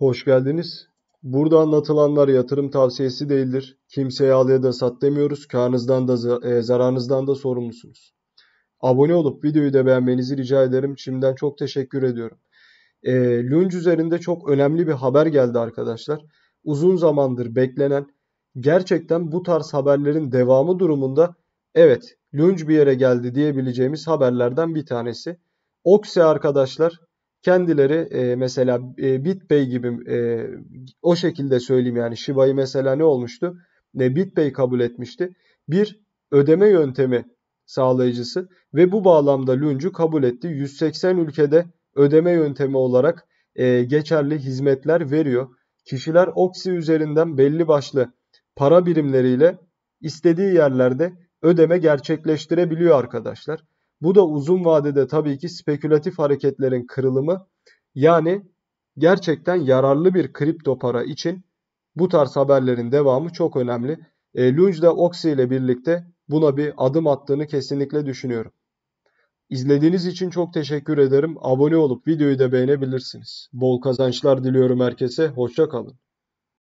Hoş geldiniz. Burada anlatılanlar yatırım tavsiyesi değildir. Kimseye al ya da sat demiyoruz. Karnınızdan da e, zararınızdan da sorumlusunuz. Abone olup videoyu da beğenmenizi rica ederim. Şimdiden çok teşekkür ediyorum. E, Lunge üzerinde çok önemli bir haber geldi arkadaşlar. Uzun zamandır beklenen gerçekten bu tarz haberlerin devamı durumunda evet Lunge bir yere geldi diyebileceğimiz haberlerden bir tanesi. Oxe arkadaşlar Kendileri e, mesela e, BitPay gibi e, o şekilde söyleyeyim yani Shiba'yı mesela ne olmuştu? Ne BitPay kabul etmişti. Bir ödeme yöntemi sağlayıcısı ve bu bağlamda Lunch'u kabul etti. 180 ülkede ödeme yöntemi olarak e, geçerli hizmetler veriyor. Kişiler Oxy üzerinden belli başlı para birimleriyle istediği yerlerde ödeme gerçekleştirebiliyor arkadaşlar. Bu da uzun vadede tabii ki spekülatif hareketlerin kırılımı yani gerçekten yararlı bir kripto para için bu tarz haberlerin devamı çok önemli. E, Lunge de Oxy ile birlikte buna bir adım attığını kesinlikle düşünüyorum. İzlediğiniz için çok teşekkür ederim. Abone olup videoyu da beğenebilirsiniz. Bol kazançlar diliyorum herkese. Hoşça kalın.